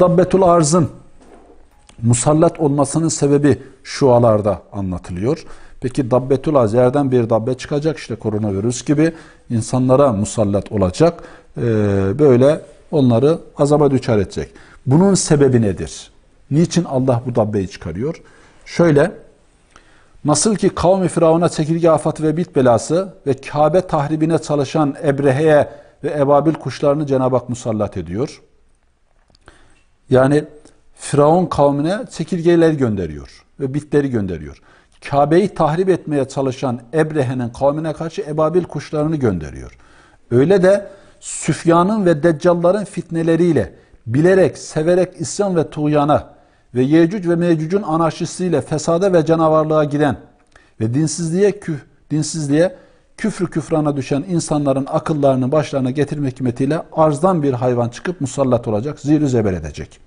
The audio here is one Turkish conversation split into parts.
Dabbetul arzın musallat olmasının sebebi şualarda anlatılıyor. Peki dabbetül az yerden bir dabbe çıkacak işte koronavirüs gibi insanlara musallat olacak. Ee, böyle onları azaba düçar edecek. Bunun sebebi nedir? Niçin Allah bu dabbeyi çıkarıyor? Şöyle nasıl ki kavmi firavuna çekirge afat ve bit belası ve Kabe tahribine çalışan Ebrehe'ye ve ebabil kuşlarını Cenab-ı Hak musallat ediyor. Yani Firavun kavmine çekirgeler gönderiyor ve bitleri gönderiyor. Kabe'yi tahrip etmeye çalışan Ebrehe'nin kavmine karşı ebabil kuşlarını gönderiyor. Öyle de Süfyan'ın ve Deccal'ların fitneleriyle bilerek, severek isyan ve tuğyana ve Yecüc ve Mecüc'ün anarşisiyle fesada ve canavarlığa giden ve dinsizliğe küh, dinsizliğe küfrü küfrana düşen insanların akıllarını başlarına getirmek hikmetiyle arzdan bir hayvan çıkıp musallat olacak, zirü zeber edecek.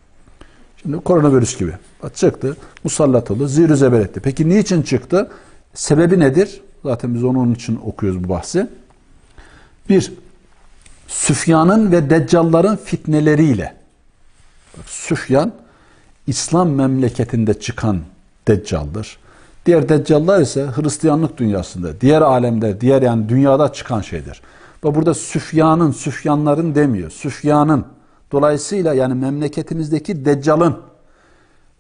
Şimdi koronavirüs gibi. Çıktı, musallat oldu, zirü zeber etti. Peki niçin çıktı? Sebebi nedir? Zaten biz onun için okuyoruz bu bahsi. Bir, Süfyan'ın ve Deccal'ların fitneleriyle. Bak, Süfyan, İslam memleketinde çıkan Deccal'dır. Diğer deccallar ise Hristiyanlık dünyasında, diğer alemde, diğer yani dünyada çıkan şeydir. Ve burada Süfyan'ın, Süfyanların demiyor. Süfyan'ın. Dolayısıyla yani memleketimizdeki deccalın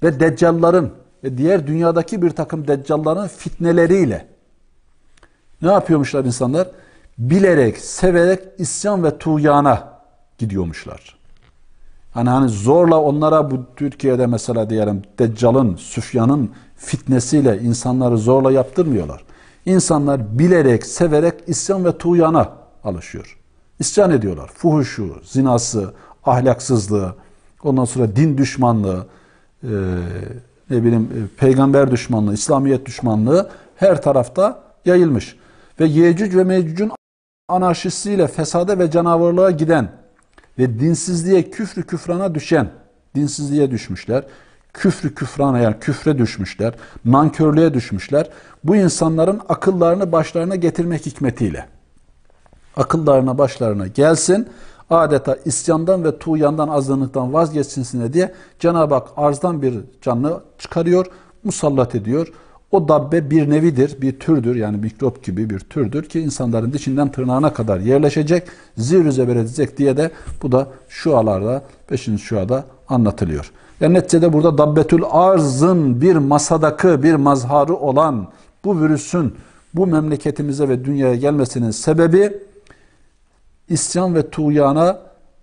ve deccalların ve diğer dünyadaki bir takım deccalların fitneleriyle ne yapıyormuşlar insanlar? Bilerek, severek isyan ve tuğyana gidiyormuşlar. Hani hani zorla onlara bu Türkiye'de mesela diyelim Deccal'ın, Süfyan'ın fitnesiyle insanları zorla yaptırmıyorlar. İnsanlar bilerek, severek isyan ve tuğyana alışıyor. İsyan ediyorlar. Fuhuşu, zinası, ahlaksızlığı, ondan sonra din düşmanlığı, e, ne bileyim e, peygamber düşmanlığı, İslamiyet düşmanlığı her tarafta yayılmış. Ve Yecüc ve Mecüc'ün anarşisiyle fesade ve canavarlığa giden ve dinsizliğe küfrü küfrana düşen, dinsizliğe düşmüşler, küfrü küfrana yani küfre düşmüşler, nankörlüğe düşmüşler. Bu insanların akıllarını başlarına getirmek hikmetiyle. Akıllarına başlarına gelsin, adeta isyandan ve tuğyandan azınlıktan vazgeçsinsin diye Cenab-ı Hak arzdan bir canlı çıkarıyor, musallat ediyor. O dabbe bir nevidir, bir türdür yani mikrop gibi bir türdür ki insanların dişinden tırnağına kadar yerleşecek, zir zeber edecek diye de bu da şu şualarda, şu şuada anlatılıyor. Yani neticede burada dabbetül arzın bir masadaki bir mazharı olan bu virüsün bu memleketimize ve dünyaya gelmesinin sebebi isyan ve tuğyana,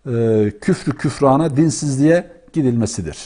e, küfrü küfrana, dinsizliğe gidilmesidir.